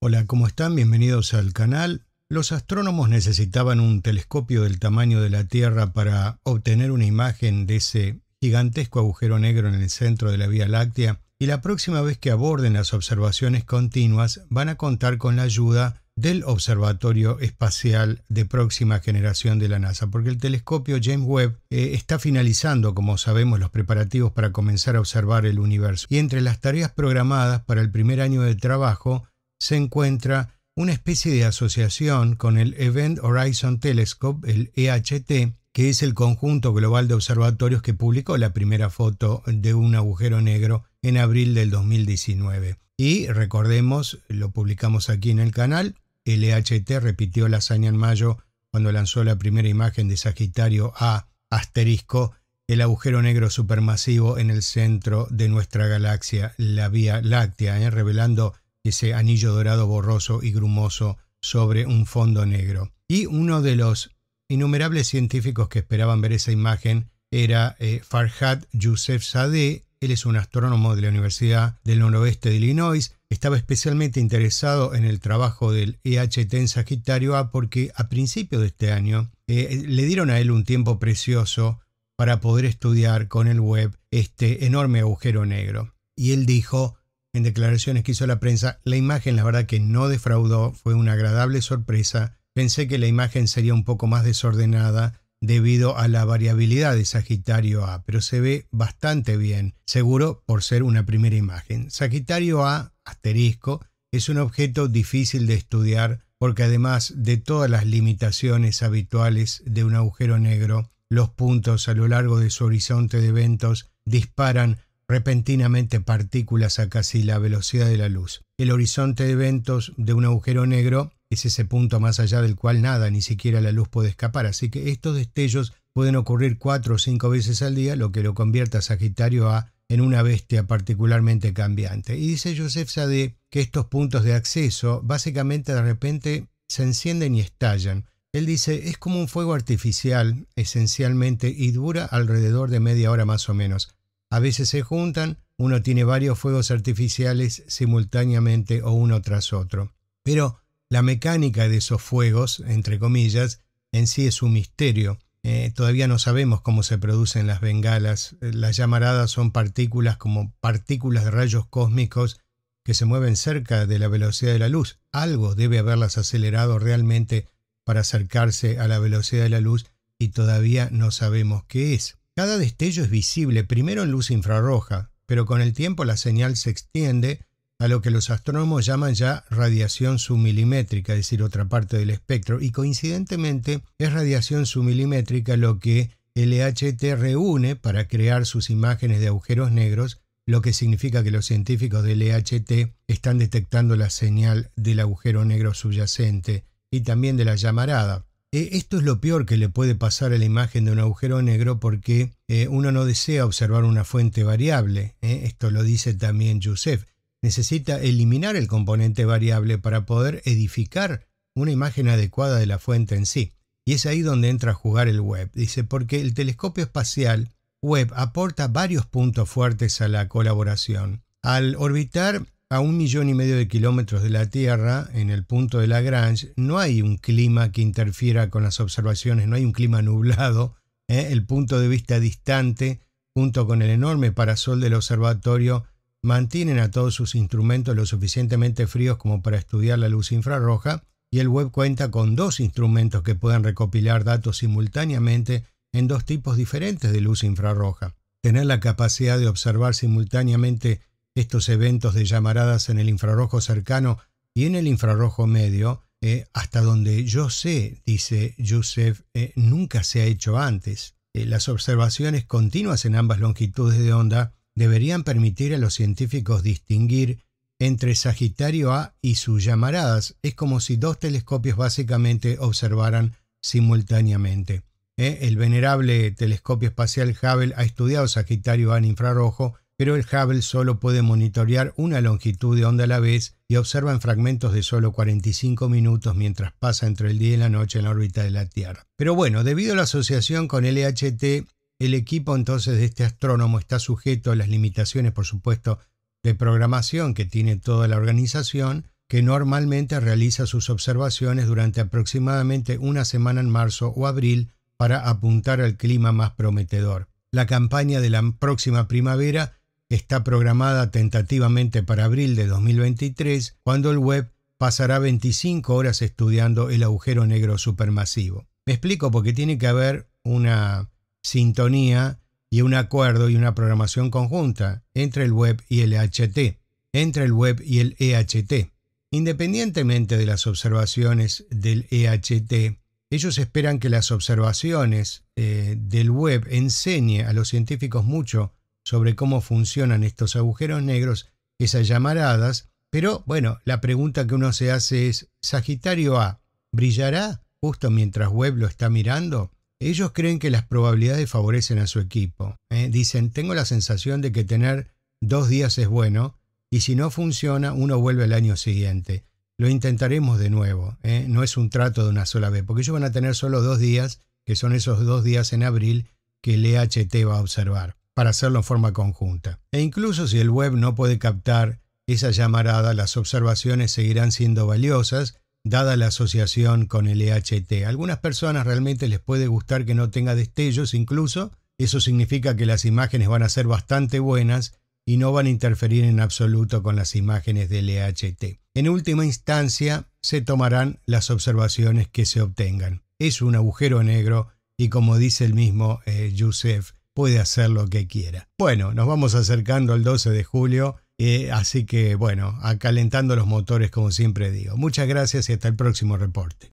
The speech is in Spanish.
Hola, ¿cómo están? Bienvenidos al canal. Los astrónomos necesitaban un telescopio del tamaño de la Tierra para obtener una imagen de ese gigantesco agujero negro en el centro de la Vía Láctea y la próxima vez que aborden las observaciones continuas van a contar con la ayuda del Observatorio Espacial de Próxima Generación de la NASA, porque el telescopio James Webb eh, está finalizando, como sabemos, los preparativos para comenzar a observar el universo. Y entre las tareas programadas para el primer año de trabajo se encuentra una especie de asociación con el Event Horizon Telescope, el EHT, que es el conjunto global de observatorios que publicó la primera foto de un agujero negro en abril del 2019. Y recordemos, lo publicamos aquí en el canal, el EHT repitió la hazaña en mayo cuando lanzó la primera imagen de Sagitario A asterisco, el agujero negro supermasivo en el centro de nuestra galaxia, la Vía Láctea, ¿eh? revelando ese anillo dorado borroso y grumoso sobre un fondo negro. Y uno de los innumerables científicos que esperaban ver esa imagen era Farhat eh, Farhad Youssef Sadeh. Él es un astrónomo de la Universidad del Noroeste de Illinois. Estaba especialmente interesado en el trabajo del EHT en Sagitario A porque a principios de este año eh, le dieron a él un tiempo precioso para poder estudiar con el web este enorme agujero negro. Y él dijo, en declaraciones que hizo la prensa, la imagen la verdad que no defraudó, fue una agradable sorpresa. Pensé que la imagen sería un poco más desordenada debido a la variabilidad de Sagitario A, pero se ve bastante bien, seguro por ser una primera imagen. Sagitario A, asterisco, es un objeto difícil de estudiar porque además de todas las limitaciones habituales de un agujero negro, los puntos a lo largo de su horizonte de eventos disparan repentinamente partículas a casi la velocidad de la luz. El horizonte de eventos de un agujero negro es ese punto más allá del cual nada, ni siquiera la luz puede escapar, así que estos destellos pueden ocurrir cuatro o cinco veces al día, lo que lo convierte a Sagitario A en una bestia particularmente cambiante. Y dice Joseph Sade que estos puntos de acceso básicamente de repente se encienden y estallan. Él dice, es como un fuego artificial, esencialmente, y dura alrededor de media hora más o menos. A veces se juntan, uno tiene varios fuegos artificiales simultáneamente o uno tras otro. Pero la mecánica de esos fuegos, entre comillas, en sí es un misterio. Eh, todavía no sabemos cómo se producen las bengalas. Eh, las llamaradas son partículas como partículas de rayos cósmicos que se mueven cerca de la velocidad de la luz. Algo debe haberlas acelerado realmente para acercarse a la velocidad de la luz y todavía no sabemos qué es. Cada destello es visible primero en luz infrarroja, pero con el tiempo la señal se extiende a lo que los astrónomos llaman ya radiación submilimétrica, es decir, otra parte del espectro, y coincidentemente es radiación submilimétrica lo que LHT e reúne para crear sus imágenes de agujeros negros, lo que significa que los científicos del LHT e están detectando la señal del agujero negro subyacente y también de la llamarada. Eh, esto es lo peor que le puede pasar a la imagen de un agujero negro porque eh, uno no desea observar una fuente variable. Eh. Esto lo dice también Joseph. Necesita eliminar el componente variable para poder edificar una imagen adecuada de la fuente en sí. Y es ahí donde entra a jugar el web. Dice, porque el telescopio espacial web aporta varios puntos fuertes a la colaboración. Al orbitar a un millón y medio de kilómetros de la Tierra, en el punto de Lagrange, no hay un clima que interfiera con las observaciones, no hay un clima nublado. ¿eh? El punto de vista distante, junto con el enorme parasol del observatorio, mantienen a todos sus instrumentos lo suficientemente fríos como para estudiar la luz infrarroja, y el web cuenta con dos instrumentos que pueden recopilar datos simultáneamente en dos tipos diferentes de luz infrarroja. Tener la capacidad de observar simultáneamente estos eventos de llamaradas en el infrarrojo cercano y en el infrarrojo medio, eh, hasta donde yo sé, dice Joseph, eh, nunca se ha hecho antes. Eh, las observaciones continuas en ambas longitudes de onda deberían permitir a los científicos distinguir entre Sagitario A y sus llamaradas. Es como si dos telescopios básicamente observaran simultáneamente. El venerable telescopio espacial Hubble ha estudiado Sagitario A en infrarrojo pero el Hubble solo puede monitorear una longitud de onda a la vez y observa en fragmentos de solo 45 minutos mientras pasa entre el día y la noche en la órbita de la Tierra. Pero bueno, debido a la asociación con LHT, el equipo entonces de este astrónomo está sujeto a las limitaciones, por supuesto, de programación que tiene toda la organización, que normalmente realiza sus observaciones durante aproximadamente una semana en marzo o abril para apuntar al clima más prometedor. La campaña de la próxima primavera está programada tentativamente para abril de 2023, cuando el web pasará 25 horas estudiando el agujero negro supermasivo. Me explico porque tiene que haber una sintonía y un acuerdo y una programación conjunta entre el web y el EHT, entre el web y el EHT. Independientemente de las observaciones del EHT, ellos esperan que las observaciones eh, del web enseñe a los científicos mucho sobre cómo funcionan estos agujeros negros, esas llamaradas, pero bueno, la pregunta que uno se hace es, ¿Sagitario A brillará justo mientras Webb lo está mirando? Ellos creen que las probabilidades favorecen a su equipo. ¿eh? Dicen, tengo la sensación de que tener dos días es bueno y si no funciona, uno vuelve al año siguiente. Lo intentaremos de nuevo. ¿eh? No es un trato de una sola vez, porque ellos van a tener solo dos días, que son esos dos días en abril que el EHT va a observar para hacerlo en forma conjunta. E incluso si el web no puede captar esa llamarada, las observaciones seguirán siendo valiosas dada la asociación con el EHT. A algunas personas realmente les puede gustar que no tenga destellos incluso, eso significa que las imágenes van a ser bastante buenas y no van a interferir en absoluto con las imágenes del EHT. En última instancia, se tomarán las observaciones que se obtengan. Es un agujero negro y como dice el mismo eh, puede hacer lo que quiera. Bueno, nos vamos acercando al 12 de julio, eh, así que bueno, acalentando los motores como siempre digo. Muchas gracias y hasta el próximo reporte.